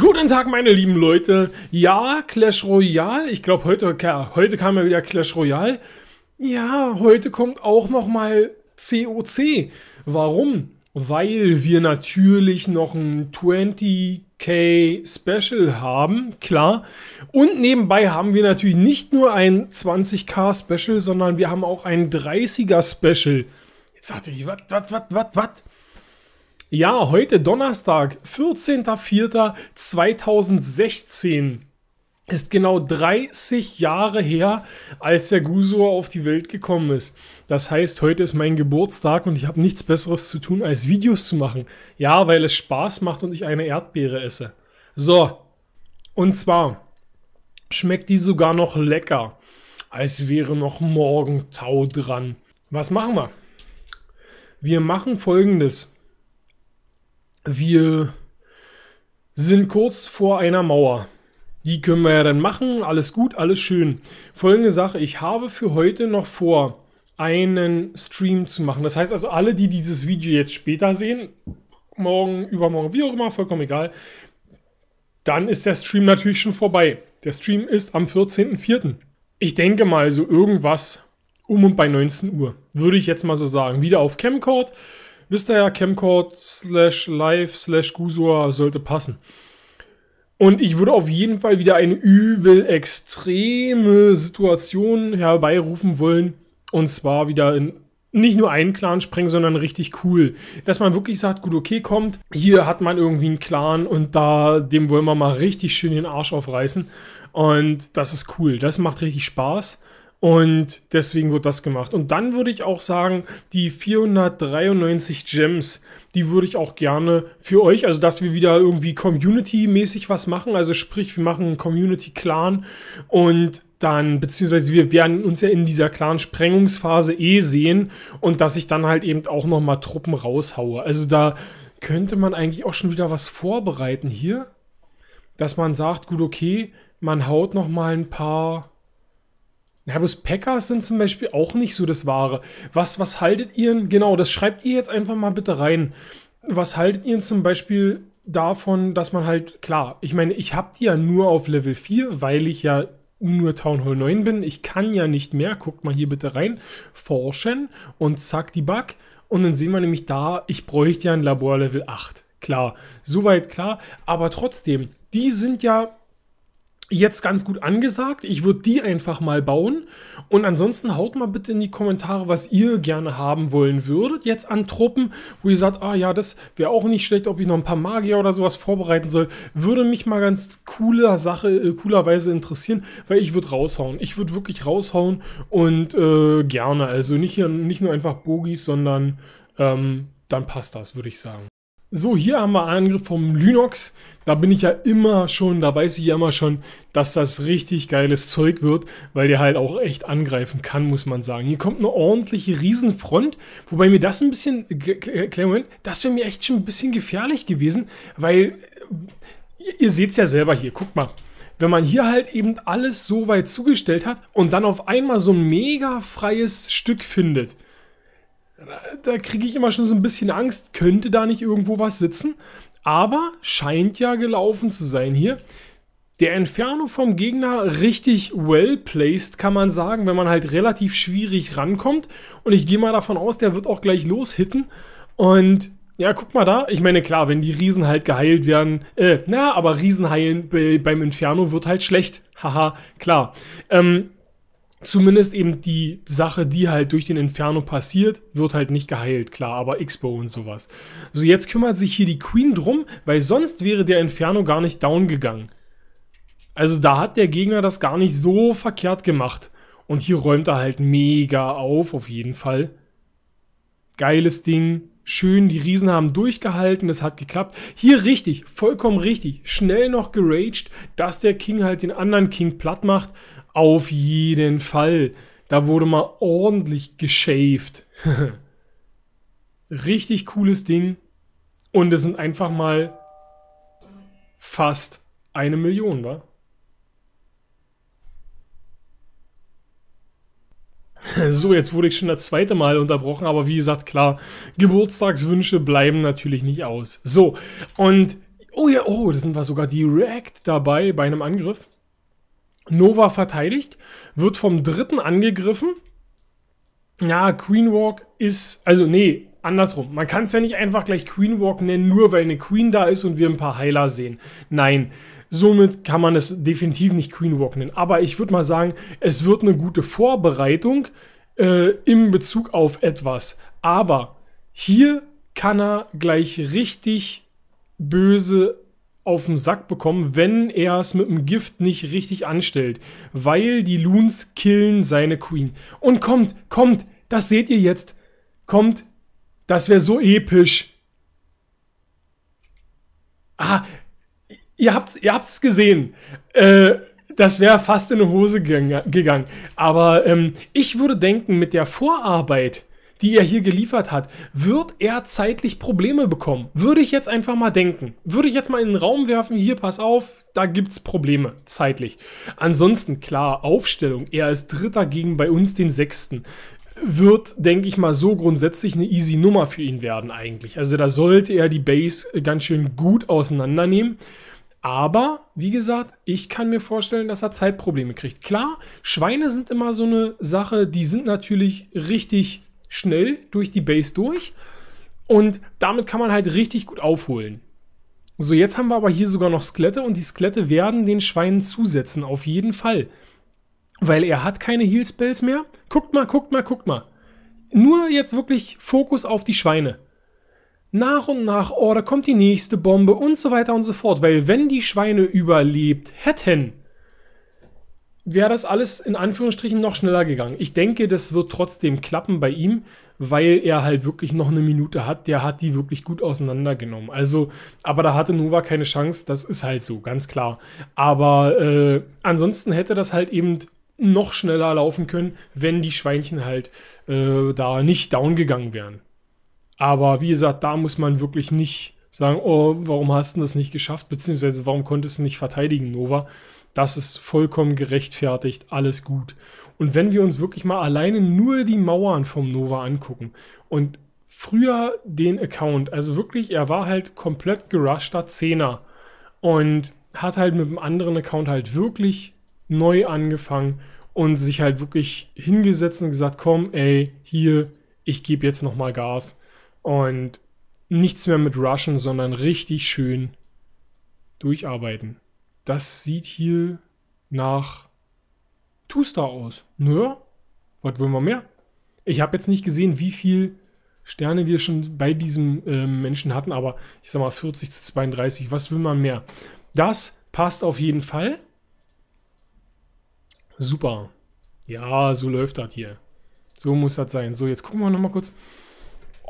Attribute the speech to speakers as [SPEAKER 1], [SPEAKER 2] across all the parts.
[SPEAKER 1] Guten Tag, meine lieben Leute. Ja, Clash Royale. Ich glaube, heute, heute kam ja wieder Clash Royale. Ja, heute kommt auch noch mal COC. Warum? Weil wir natürlich noch ein 20k Special haben, klar. Und nebenbei haben wir natürlich nicht nur ein 20k Special, sondern wir haben auch ein 30er Special. Jetzt hatte ich, was, was, was, was, was? Ja, heute Donnerstag, 14.04.2016 ist genau 30 Jahre her, als der Gusor auf die Welt gekommen ist. Das heißt, heute ist mein Geburtstag und ich habe nichts Besseres zu tun, als Videos zu machen. Ja, weil es Spaß macht und ich eine Erdbeere esse. So, und zwar schmeckt die sogar noch lecker, als wäre noch morgen Tau dran. Was machen wir? Wir machen folgendes wir sind kurz vor einer Mauer. Die können wir ja dann machen. Alles gut, alles schön. Folgende Sache, ich habe für heute noch vor, einen Stream zu machen. Das heißt also, alle, die dieses Video jetzt später sehen, morgen, übermorgen, wie auch immer, vollkommen egal, dann ist der Stream natürlich schon vorbei. Der Stream ist am 14.04. Ich denke mal so irgendwas um und bei 19 Uhr, würde ich jetzt mal so sagen. Wieder auf Camcord wisst ihr ja, Camcord slash live slash Gusua sollte passen. Und ich würde auf jeden Fall wieder eine übel extreme Situation herbeirufen wollen. Und zwar wieder in nicht nur einen Clan sprengen, sondern richtig cool. Dass man wirklich sagt, gut, okay, kommt, hier hat man irgendwie einen Clan und da dem wollen wir mal richtig schön den Arsch aufreißen. Und das ist cool. Das macht richtig Spaß. Und deswegen wird das gemacht. Und dann würde ich auch sagen, die 493 Gems, die würde ich auch gerne für euch, also dass wir wieder irgendwie Community-mäßig was machen. Also sprich, wir machen einen Community-Clan und dann, beziehungsweise wir werden uns ja in dieser Clan-Sprengungsphase eh sehen und dass ich dann halt eben auch nochmal Truppen raushaue. Also da könnte man eigentlich auch schon wieder was vorbereiten hier, dass man sagt, gut, okay, man haut nochmal ein paar Harris Packers sind zum Beispiel auch nicht so das Wahre. Was, was haltet ihr, genau, das schreibt ihr jetzt einfach mal bitte rein. Was haltet ihr zum Beispiel davon, dass man halt, klar, ich meine, ich habe die ja nur auf Level 4, weil ich ja nur Town Hall 9 bin. Ich kann ja nicht mehr. Guckt mal hier bitte rein. Forschen und zack, die Bug. Und dann sehen wir nämlich da, ich bräuchte ja ein Labor Level 8. Klar, soweit klar. Aber trotzdem, die sind ja jetzt ganz gut angesagt. Ich würde die einfach mal bauen. Und ansonsten haut mal bitte in die Kommentare, was ihr gerne haben wollen würdet. Jetzt an Truppen, wo ihr sagt, ah ja, das wäre auch nicht schlecht, ob ich noch ein paar Magier oder sowas vorbereiten soll. Würde mich mal ganz cooler Sache, äh, coolerweise interessieren, weil ich würde raushauen. Ich würde wirklich raushauen und äh, gerne. Also nicht, hier, nicht nur einfach Bogies, sondern ähm, dann passt das, würde ich sagen. So, hier haben wir einen Angriff vom Linux. Da bin ich ja immer schon, da weiß ich ja immer schon, dass das richtig geiles Zeug wird, weil der halt auch echt angreifen kann, muss man sagen. Hier kommt eine ordentliche Riesenfront, wobei mir das ein bisschen, kleinen Moment, das wäre mir echt schon ein bisschen gefährlich gewesen, weil äh, ihr seht es ja selber hier, guckt mal wenn man hier halt eben alles so weit zugestellt hat und dann auf einmal so ein mega freies Stück findet da kriege ich immer schon so ein bisschen Angst, könnte da nicht irgendwo was sitzen? Aber scheint ja gelaufen zu sein hier. Der Inferno vom Gegner richtig well placed, kann man sagen, wenn man halt relativ schwierig rankommt. Und ich gehe mal davon aus, der wird auch gleich loshitten. Und ja, guck mal da. Ich meine, klar, wenn die Riesen halt geheilt werden, äh, na, aber Riesen heilen bei, beim Inferno wird halt schlecht. Haha, klar. Ähm, zumindest eben die Sache, die halt durch den Inferno passiert, wird halt nicht geheilt, klar, aber X-Bow und sowas. So, jetzt kümmert sich hier die Queen drum, weil sonst wäre der Inferno gar nicht down gegangen. Also da hat der Gegner das gar nicht so verkehrt gemacht. Und hier räumt er halt mega auf, auf jeden Fall. Geiles Ding. Schön, die Riesen haben durchgehalten, es hat geklappt. Hier richtig, vollkommen richtig, schnell noch geraged, dass der King halt den anderen King platt macht auf jeden Fall. Da wurde mal ordentlich geschaved. Richtig cooles Ding. Und es sind einfach mal fast eine Million, wa? So, jetzt wurde ich schon das zweite Mal unterbrochen, aber wie gesagt, klar, Geburtstagswünsche bleiben natürlich nicht aus. So, und, oh ja, oh, da sind wir sogar direkt dabei bei einem Angriff. Nova verteidigt, wird vom dritten angegriffen. Ja, Queen Walk ist, also nee, andersrum. Man kann es ja nicht einfach gleich Queen Walk nennen, nur weil eine Queen da ist und wir ein paar Heiler sehen. Nein, somit kann man es definitiv nicht Queen Walk nennen. Aber ich würde mal sagen, es wird eine gute Vorbereitung äh, im Bezug auf etwas. Aber hier kann er gleich richtig böse auf den Sack bekommen, wenn er es mit dem Gift nicht richtig anstellt. Weil die Loons killen seine Queen. Und kommt, kommt, das seht ihr jetzt. Kommt, das wäre so episch. Ah, ihr habt's, ihr habt's gesehen. Äh, das wäre fast in die Hose gegangen. Aber ähm, ich würde denken, mit der Vorarbeit, die er hier geliefert hat, wird er zeitlich Probleme bekommen. Würde ich jetzt einfach mal denken. Würde ich jetzt mal in den Raum werfen, hier, pass auf, da gibt es Probleme, zeitlich. Ansonsten, klar, Aufstellung. Er ist Dritter gegen bei uns den Sechsten wird, denke ich mal, so grundsätzlich eine easy Nummer für ihn werden eigentlich. Also da sollte er die Base ganz schön gut auseinandernehmen. Aber, wie gesagt, ich kann mir vorstellen, dass er Zeitprobleme kriegt. Klar, Schweine sind immer so eine Sache, die sind natürlich richtig schnell durch die Base durch. Und damit kann man halt richtig gut aufholen. So, jetzt haben wir aber hier sogar noch Skelette und die Skelette werden den Schweinen zusetzen, auf jeden Fall. Weil er hat keine Heal Spells mehr. Guckt mal, guckt mal, guckt mal. Nur jetzt wirklich Fokus auf die Schweine. Nach und nach, oh, da kommt die nächste Bombe und so weiter und so fort. Weil wenn die Schweine überlebt hätten, wäre das alles in Anführungsstrichen noch schneller gegangen. Ich denke, das wird trotzdem klappen bei ihm, weil er halt wirklich noch eine Minute hat. Der hat die wirklich gut auseinandergenommen. Also, aber da hatte Nova keine Chance. Das ist halt so, ganz klar. Aber äh, ansonsten hätte das halt eben noch schneller laufen können, wenn die Schweinchen halt äh, da nicht down gegangen wären. Aber wie gesagt, da muss man wirklich nicht sagen, oh, warum hast du das nicht geschafft, beziehungsweise warum konntest du nicht verteidigen, Nova. Das ist vollkommen gerechtfertigt, alles gut. Und wenn wir uns wirklich mal alleine nur die Mauern vom Nova angucken und früher den Account, also wirklich, er war halt komplett gerushter Zehner und hat halt mit einem anderen Account halt wirklich neu angefangen und sich halt wirklich hingesetzt und gesagt, komm, ey, hier, ich gebe jetzt nochmal Gas und nichts mehr mit Rushen, sondern richtig schön durcharbeiten das sieht hier nach Two-Star aus. Nö, was wollen wir mehr? Ich habe jetzt nicht gesehen, wie viele Sterne wir schon bei diesem äh, Menschen hatten, aber ich sag mal 40 zu 32, was will man mehr? Das passt auf jeden Fall. Super. Ja, so läuft das hier. So muss das sein. So, jetzt gucken wir nochmal kurz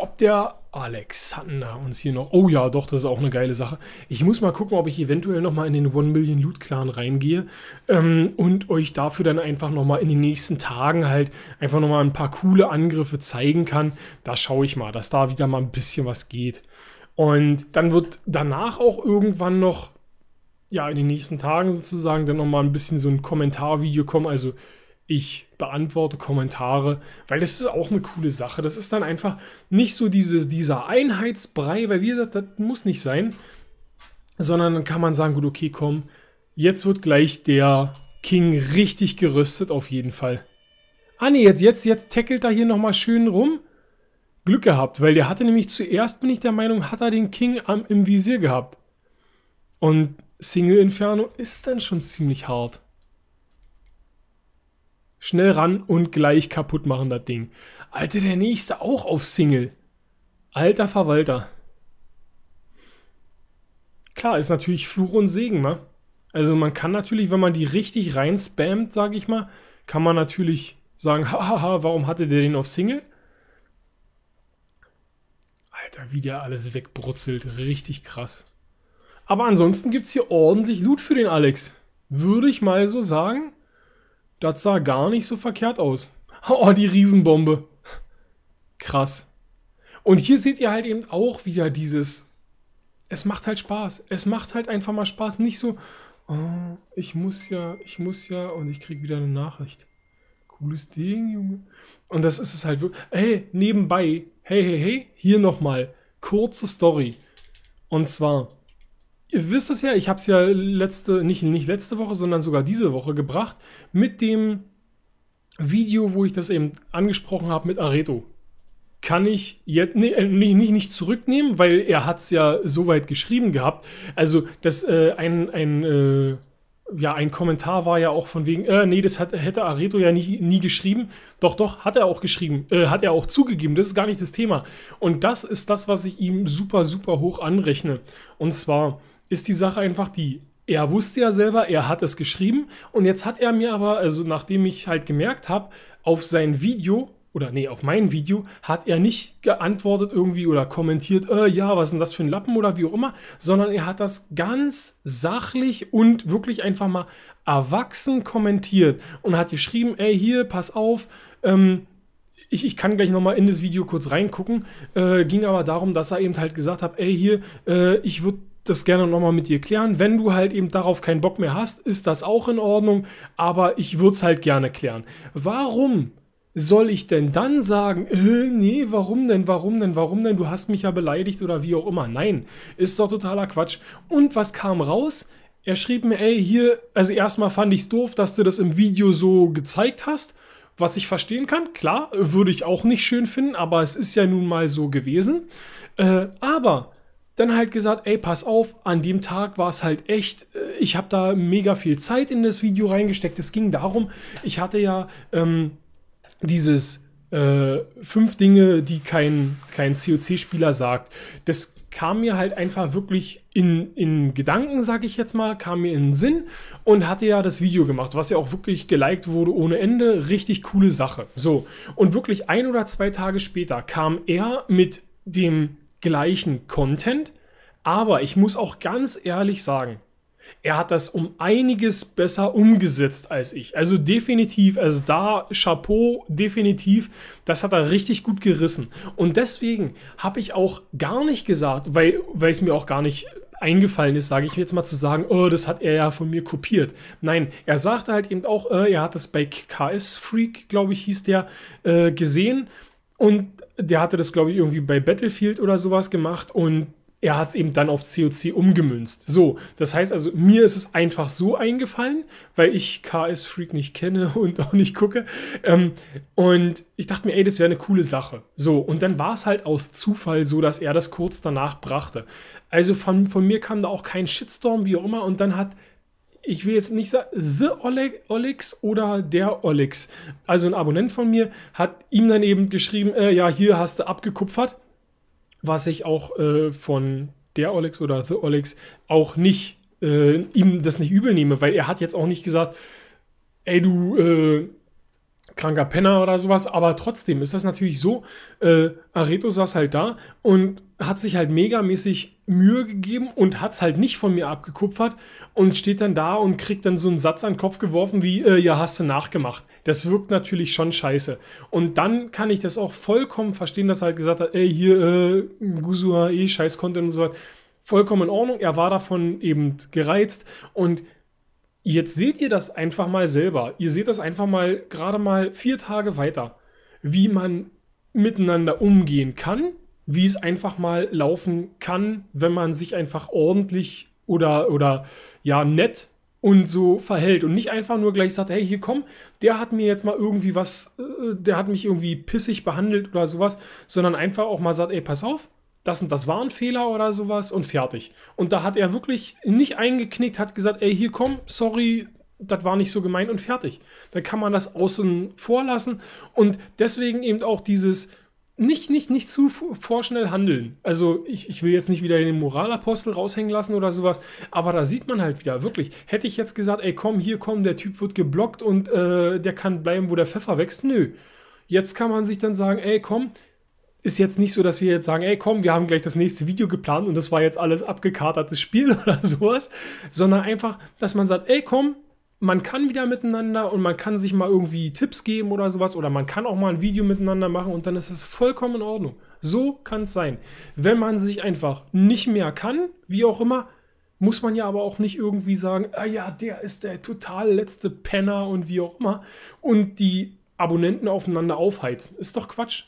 [SPEAKER 1] ob der Alexander uns hier noch. Oh ja, doch, das ist auch eine geile Sache. Ich muss mal gucken, ob ich eventuell nochmal in den One Million Loot Clan reingehe ähm, und euch dafür dann einfach nochmal in den nächsten Tagen halt einfach nochmal ein paar coole Angriffe zeigen kann. Da schaue ich mal, dass da wieder mal ein bisschen was geht. Und dann wird danach auch irgendwann noch, ja, in den nächsten Tagen sozusagen, dann nochmal ein bisschen so ein Kommentarvideo kommen. Also ich beantworte Kommentare, weil das ist auch eine coole Sache. Das ist dann einfach nicht so dieses, dieser Einheitsbrei, weil wie gesagt, das muss nicht sein, sondern dann kann man sagen, gut, okay, komm, jetzt wird gleich der King richtig gerüstet auf jeden Fall. Ah ne, jetzt, jetzt, jetzt tackelt er hier nochmal schön rum. Glück gehabt, weil der hatte nämlich zuerst, bin ich der Meinung, hat er den King am, im Visier gehabt. Und Single Inferno ist dann schon ziemlich hart. Schnell ran und gleich kaputt machen das Ding. Alter, der nächste auch auf Single. Alter Verwalter. Klar, ist natürlich Fluch und Segen, ne? Also man kann natürlich, wenn man die richtig rein spammt, sage ich mal, kann man natürlich sagen, hahaha, warum hatte der den auf Single? Alter, wie der alles wegbrutzelt. Richtig krass. Aber ansonsten gibt es hier ordentlich Loot für den Alex. Würde ich mal so sagen. Das sah gar nicht so verkehrt aus. Oh, die Riesenbombe. Krass. Und hier seht ihr halt eben auch wieder dieses. Es macht halt Spaß. Es macht halt einfach mal Spaß. Nicht so, oh, ich muss ja, ich muss ja und ich kriege wieder eine Nachricht. Cooles Ding, Junge. Und das ist es halt wirklich. Hey, nebenbei, hey, hey, hey, hier nochmal. Kurze Story. Und zwar, ihr wisst es ja, ich habe es ja letzte, nicht, nicht letzte Woche, sondern sogar diese Woche gebracht mit dem Video, wo ich das eben angesprochen habe mit Areto. Kann ich jetzt nee, äh, nicht, nicht, nicht zurücknehmen, weil er hat es ja so weit geschrieben gehabt. Also, dass äh, ein, ein äh, ja, ein Kommentar war ja auch von wegen, äh, nee, das hat, hätte Areto ja nie, nie geschrieben. Doch, doch, hat er auch geschrieben, äh, hat er auch zugegeben. Das ist gar nicht das Thema. Und das ist das, was ich ihm super, super hoch anrechne. Und zwar, ist die Sache einfach die, er wusste ja selber, er hat es geschrieben und jetzt hat er mir aber, also nachdem ich halt gemerkt habe, auf sein Video oder nee, auf mein Video hat er nicht geantwortet irgendwie oder kommentiert, äh, ja, was ist denn das für ein Lappen oder wie auch immer, sondern er hat das ganz sachlich und wirklich einfach mal erwachsen kommentiert und hat geschrieben, ey, hier, pass auf, ähm, ich, ich kann gleich nochmal in das Video kurz reingucken, äh, ging aber darum, dass er eben halt gesagt hat, ey, hier, äh, ich würde das gerne nochmal mit dir klären. Wenn du halt eben darauf keinen Bock mehr hast, ist das auch in Ordnung, aber ich würde es halt gerne klären. Warum soll ich denn dann sagen, äh, nee, warum denn, warum denn, warum denn, du hast mich ja beleidigt oder wie auch immer. Nein, ist doch totaler Quatsch. Und was kam raus? Er schrieb mir, ey, hier, also erstmal fand ich es doof, dass du das im Video so gezeigt hast, was ich verstehen kann. Klar, würde ich auch nicht schön finden, aber es ist ja nun mal so gewesen. Äh, aber dann halt gesagt, ey, pass auf, an dem Tag war es halt echt, äh, ich habe da mega viel Zeit in das Video reingesteckt. Es ging darum, ich hatte ja ähm, dieses äh, fünf Dinge, die kein, kein COC-Spieler sagt. Das kam mir halt einfach wirklich in, in Gedanken, sag ich jetzt mal, kam mir in den Sinn und hatte ja das Video gemacht, was ja auch wirklich geliked wurde ohne Ende. Richtig coole Sache. So. Und wirklich ein oder zwei Tage später kam er mit dem gleichen Content, aber ich muss auch ganz ehrlich sagen, er hat das um einiges besser umgesetzt als ich. Also definitiv, also da Chapeau, definitiv, das hat er richtig gut gerissen. Und deswegen habe ich auch gar nicht gesagt, weil, weil es mir auch gar nicht eingefallen ist, sage ich jetzt mal zu sagen, oh, das hat er ja von mir kopiert. Nein, er sagte halt eben auch, äh, er hat das bei KS Freak, glaube ich, hieß der, äh, gesehen und der hatte das, glaube ich, irgendwie bei Battlefield oder sowas gemacht und er hat es eben dann auf COC umgemünzt. So, das heißt also, mir ist es einfach so eingefallen, weil ich KS Freak nicht kenne und auch nicht gucke. Ähm, und ich dachte mir, ey, das wäre eine coole Sache. So, und dann war es halt aus Zufall so, dass er das kurz danach brachte. Also von, von mir kam da auch kein Shitstorm, wie auch immer. Und dann hat ich will jetzt nicht sagen, The Olex oder der Olex. Also ein Abonnent von mir hat ihm dann eben geschrieben, äh, ja, hier hast du abgekupfert, was ich auch äh, von der Olex oder The Olex auch nicht, äh, ihm das nicht übel nehme, weil er hat jetzt auch nicht gesagt, ey, du, äh, kranker Penner oder sowas, aber trotzdem ist das natürlich so. Äh, Areto saß halt da und hat sich halt megamäßig Mühe gegeben und hat es halt nicht von mir abgekupfert und steht dann da und kriegt dann so einen Satz an den Kopf geworfen wie, äh, ja, hast du nachgemacht. Das wirkt natürlich schon scheiße. Und dann kann ich das auch vollkommen verstehen, dass er halt gesagt hat, ey, hier, äh, Gusua, eh, scheiß Content und so weiter. Vollkommen in Ordnung. Er war davon eben gereizt und Jetzt seht ihr das einfach mal selber. Ihr seht das einfach mal gerade mal vier Tage weiter, wie man miteinander umgehen kann, wie es einfach mal laufen kann, wenn man sich einfach ordentlich oder, oder ja nett und so verhält und nicht einfach nur gleich sagt, hey, hier komm, der hat mir jetzt mal irgendwie was, äh, der hat mich irgendwie pissig behandelt oder sowas, sondern einfach auch mal sagt, ey, pass auf, das und das war ein Fehler oder sowas und fertig. Und da hat er wirklich nicht eingeknickt, hat gesagt, ey, hier komm, sorry, das war nicht so gemein und fertig. Da kann man das außen vor lassen und deswegen eben auch dieses nicht, nicht, nicht zu vorschnell handeln. Also ich, ich will jetzt nicht wieder den Moralapostel raushängen lassen oder sowas, aber da sieht man halt wieder, wirklich, hätte ich jetzt gesagt, ey komm, hier komm, der Typ wird geblockt und äh, der kann bleiben, wo der Pfeffer wächst, nö. Jetzt kann man sich dann sagen, ey komm, ist jetzt nicht so, dass wir jetzt sagen, ey, komm, wir haben gleich das nächste Video geplant und das war jetzt alles abgekatertes Spiel oder sowas, sondern einfach, dass man sagt, ey, komm, man kann wieder miteinander und man kann sich mal irgendwie Tipps geben oder sowas oder man kann auch mal ein Video miteinander machen und dann ist es vollkommen in Ordnung. So kann es sein. Wenn man sich einfach nicht mehr kann, wie auch immer, muss man ja aber auch nicht irgendwie sagen, ah ja, der ist der total letzte Penner und wie auch immer und die Abonnenten aufeinander aufheizen. Ist doch Quatsch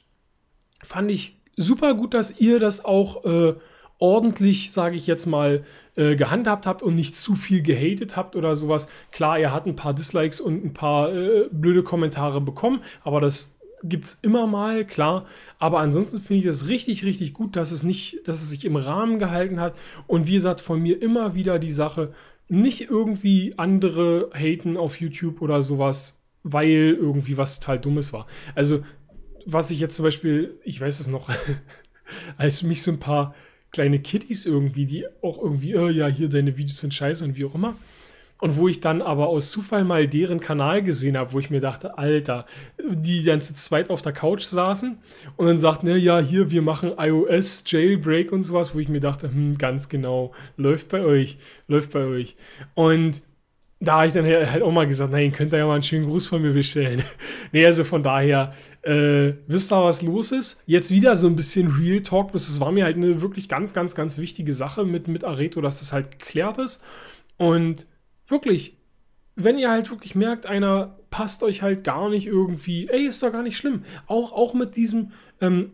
[SPEAKER 1] fand ich super gut, dass ihr das auch äh, ordentlich, sage ich jetzt mal, äh, gehandhabt habt und nicht zu viel gehatet habt oder sowas. Klar, ihr habt ein paar Dislikes und ein paar äh, blöde Kommentare bekommen, aber das gibt es immer mal, klar. Aber ansonsten finde ich das richtig, richtig gut, dass es nicht, dass es sich im Rahmen gehalten hat. Und wie gesagt, von mir immer wieder die Sache, nicht irgendwie andere haten auf YouTube oder sowas, weil irgendwie was total Dummes war. Also was ich jetzt zum Beispiel, ich weiß es noch, als mich so ein paar kleine Kiddies irgendwie, die auch irgendwie, oh, ja, hier deine Videos sind scheiße und wie auch immer. Und wo ich dann aber aus Zufall mal deren Kanal gesehen habe, wo ich mir dachte, Alter, die dann zu zweit auf der Couch saßen und dann sagten, ne, ja, hier, wir machen iOS, Jailbreak und sowas, wo ich mir dachte, hm, ganz genau, läuft bei euch, läuft bei euch. Und da habe ich dann halt auch mal gesagt, nein, könnt ihr ja mal einen schönen Gruß von mir bestellen. nee, also von daher, äh, wisst ihr, was los ist? Jetzt wieder so ein bisschen Real Talk, das war mir halt eine wirklich ganz, ganz, ganz wichtige Sache mit, mit Areto, dass das halt geklärt ist. Und wirklich, wenn ihr halt wirklich merkt, einer passt euch halt gar nicht irgendwie, ey, ist doch gar nicht schlimm. Auch, auch mit diesem, ähm,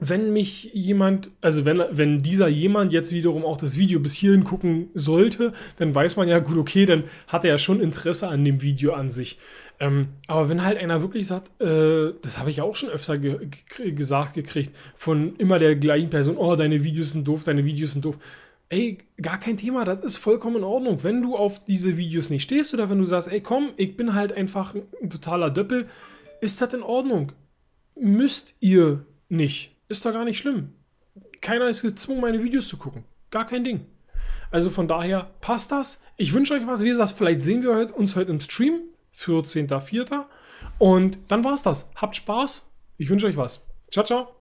[SPEAKER 1] wenn mich jemand, also wenn, wenn dieser jemand jetzt wiederum auch das Video bis hierhin gucken sollte, dann weiß man ja, gut, okay, dann hat er ja schon Interesse an dem Video an sich. Ähm, aber wenn halt einer wirklich sagt, äh, das habe ich auch schon öfter ge gesagt gekriegt, von immer der gleichen Person, oh, deine Videos sind doof, deine Videos sind doof. Ey, gar kein Thema, das ist vollkommen in Ordnung. Wenn du auf diese Videos nicht stehst oder wenn du sagst, ey, komm, ich bin halt einfach ein totaler Döppel, ist das in Ordnung. Müsst ihr nicht ist doch gar nicht schlimm. Keiner ist gezwungen, meine Videos zu gucken. Gar kein Ding. Also von daher passt das. Ich wünsche euch was. Wie gesagt, vielleicht sehen wir uns heute im Stream. 14.04. Und dann war's das. Habt Spaß. Ich wünsche euch was. Ciao, ciao.